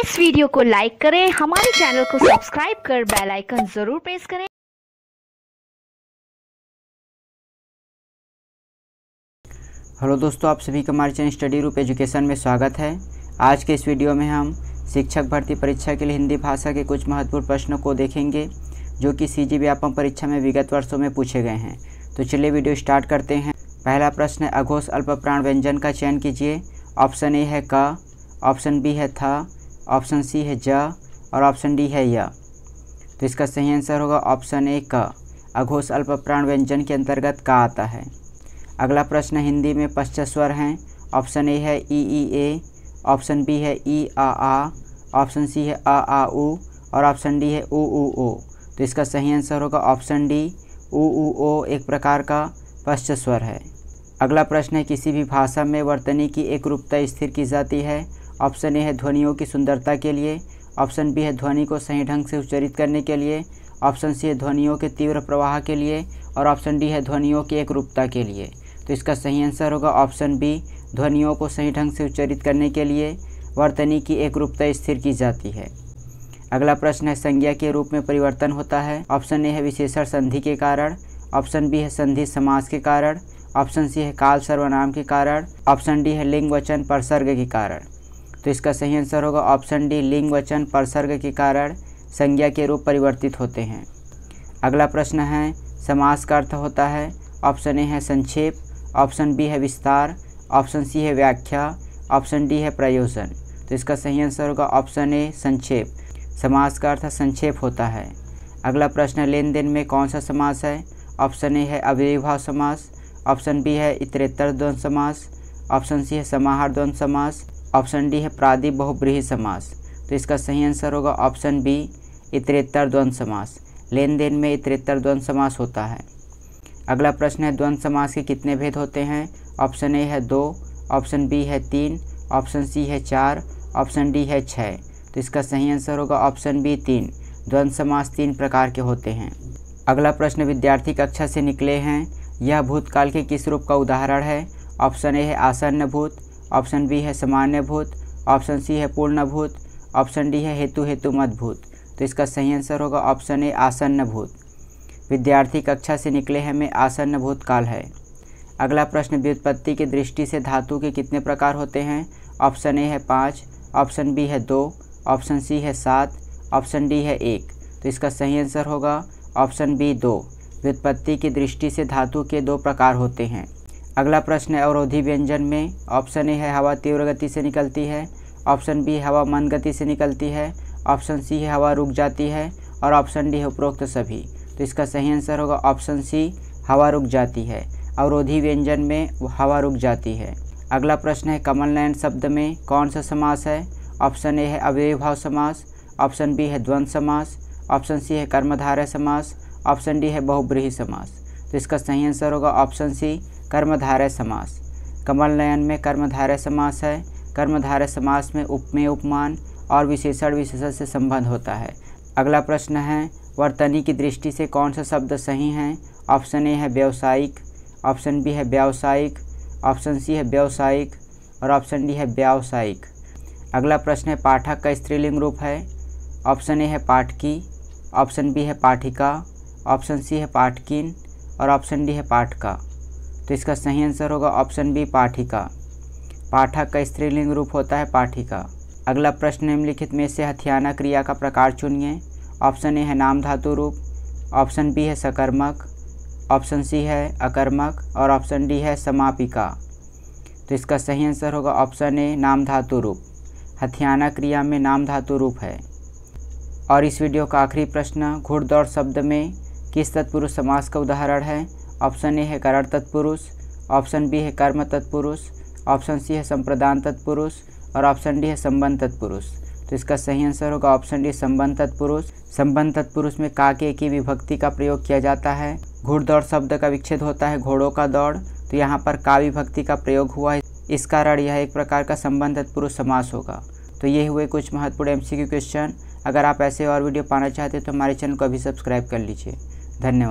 इस वीडियो को लाइक करें हमारे चैनल को सब्सक्राइब कर बेल आइकन जरूर प्रेस करें हेलो दोस्तों आप सभी का हमारे चैनल स्टडी रूप एजुकेशन में स्वागत है आज के इस वीडियो में हम शिक्षक भर्ती परीक्षा के लिए हिंदी भाषा के कुछ महत्वपूर्ण प्रश्नों को देखेंगे जो कि सी जी परीक्षा में विगत वर्षों में पूछे गए हैं तो चलिए वीडियो स्टार्ट करते हैं पहला प्रश्न है अघोष अल्प प्राण व्यंजन का चयन कीजिए ऑप्शन ए है क ऑप्शन बी है था ऑप्शन सी है जा और ऑप्शन डी है या तो इसका सही आंसर होगा ऑप्शन ए का अघोष अल्प प्राण व्यंजन के अंतर्गत का आता है अगला प्रश्न हिंदी में पश्चस्वर हैं ऑप्शन ए है ई ई ए ऑप्शन बी है ई आ आ ऑप्शन सी है आ आ ऊ और ऑप्शन डी है ऊ ऊ ओ तो इसका सही आंसर होगा ऑप्शन डी ऊ ऊ ओ एक प्रकार का पश्चस्वर है अगला प्रश्न है किसी भी भाषा में वर्तनी की एक रूपता स्थिर की जाती है ऑप्शन ए है ध्वनियों की सुंदरता के लिए ऑप्शन बी है ध्वनि को सही ढंग से उच्चरित करने के लिए ऑप्शन सी है ध्वनियों के तीव्र प्रवाह के लिए और ऑप्शन डी है ध्वनियों की एक रूपता के लिए तो इसका सही आंसर होगा ऑप्शन बी ध्वनियों को सही ढंग से उच्चरित करने के लिए वर्तनी की एक रूपता स्थिर की जाती है अगला प्रश्न है संज्ञा के रूप में परिवर्तन होता है ऑप्शन ए है विशेषण संधि के कारण ऑप्शन बी है संधि समास के कारण ऑप्शन सी है काल सर्वनाम के कारण ऑप्शन डी है लिंग वचन परसर्ग के कारण तो इसका सही आंसर होगा ऑप्शन डी लिंग वचन परसर्ग के कारण संज्ञा के रूप परिवर्तित होते हैं अगला प्रश्न है समास का अर्थ होता है ऑप्शन ए है संक्षेप ऑप्शन बी है विस्तार ऑप्शन सी है व्याख्या ऑप्शन डी है प्रयोजन तो इसका सही आंसर होगा ऑप्शन ए संक्षेप समास का अर्थ संक्षेप होता है अगला प्रश्न लेन देन में कौन सा समास है ऑप्शन ए है अविभाव समास ऑप्शन बी है इतरेतर द्वंद समास ऑप्शन सी है समाहार द्वंद समास ऑप्शन डी है प्रादि बहुब्रीही समास तो इसका सही आंसर होगा ऑप्शन बी इतरेतर द्वंद समास लेन देन में इतरेतर द्वंद समास होता है अगला प्रश्न है द्वंद समास के कितने भेद होते हैं ऑप्शन ए है दो ऑप्शन बी है तीन ऑप्शन सी है चार ऑप्शन डी है छः तो इसका सही आंसर होगा ऑप्शन बी तीन द्वंद समास तीन प्रकार के होते हैं अगला प्रश्न विद्यार्थी कक्षा से निकले हैं यह भूतकाल के किस रूप का उदाहरण है ऑप्शन ए है आसन्न भूत ऑप्शन बी है सामान्य भूत ऑप्शन सी है पूर्ण भूत ऑप्शन डी है हेतु हेतु मत भूत तो इसका सही आंसर होगा ऑप्शन ए आसन्न भूत विद्यार्थी कक्षा से निकले हैं में आसन्न काल है अगला प्रश्न व्युत्पत्ति की दृष्टि से धातु के कितने प्रकार होते हैं ऑप्शन ए है पाँच ऑप्शन बी है दो ऑप्शन सी है सात ऑप्शन डी है एक तो इसका सही आंसर होगा ऑप्शन बी दो व्युत्पत्ति की दृष्टि से धातु के दो प्रकार होते हैं अगला प्रश्न है अवरोधी व्यंजन में ऑप्शन ए है हवा तीव्र गति से निकलती है ऑप्शन बी हवा मंद गति से निकलती है ऑप्शन सी है हवा रुक जाती है और ऑप्शन डी है उपरोक्त सभी तो इसका सही आंसर होगा ऑप्शन सी हवा रुक जाती है अवरोधी व्यंजन में हवा रुक जाती है अगला प्रश्न है कमल नयन शब्द में कौन सा समास है ऑप्शन ए है अव्यय भाव समास ऑप्शन बी है द्वंद समास ऑप्शन सी है कर्मधारय समास ऑप्शन डी है बहुब्रीही समास तो इसका सही आंसर होगा ऑप्शन सी कर्मधारय समास कमल नयन में कर्मधारय समास है कर्मधारय समास में उपमेय उपमान और विशेषण विशेषण से संबंध होता है अगला प्रश्न है वर्तनी की दृष्टि से कौन सा शब्द सही है ऑप्शन ए है व्यावसायिक ऑप्शन बी है व्यावसायिक ऑप्शन सी है व्यावसायिक और ऑप्शन डी है व्यावसायिक अगला प्रश्न है पाठक का स्त्रीलिंग रूप है ऑप्शन ए है पाठकी ऑप्शन बी है पाठिका ऑप्शन सी है पाठकिन और ऑप्शन डी है पाठका तो इसका सही आंसर होगा ऑप्शन बी पाठिका पाठक का स्त्रीलिंग रूप होता है पाठिका अगला प्रश्न निम्नलिखित में से हथियाना क्रिया का प्रकार चुनिए ऑप्शन ए है नाम धातु रूप ऑप्शन बी है सकर्मक ऑप्शन सी है अकर्मक और ऑप्शन डी है समापिका तो इसका सही आंसर होगा ऑप्शन ए नाम धातु रूप हथियाना क्रिया में नाम धातु रूप है और इस वीडियो का आखिरी प्रश्न घुड़दौड़ शब्द में किस तत्पुरुष समास का उदाहरण है ऑप्शन ए है करण तत्पुरुष ऑप्शन बी है कर्म तत्पुरुष ऑप्शन सी है संप्रदान तत्पुरुष और ऑप्शन डी है संबंध तत्पुरुष तो इसका सही आंसर होगा ऑप्शन डी संबंध तत्पुरुष संबंध तत्पुरुष में काके की विभक्ति का प्रयोग किया जाता है घुड़दौड़ शब्द का विच्छेद होता है घोड़ों का दौड़ तो यहाँ पर का विभक्ति का प्रयोग हुआ है इस कारण यह एक प्रकार का संबंध तत्पुरुष समास होगा तो ये हुए कुछ महत्वपूर्ण एमसीक्यू क्वेश्चन अगर आप ऐसे और वीडियो पाना चाहते हैं तो हमारे चैनल को अभी सब्सक्राइब कर लीजिए धन्यवाद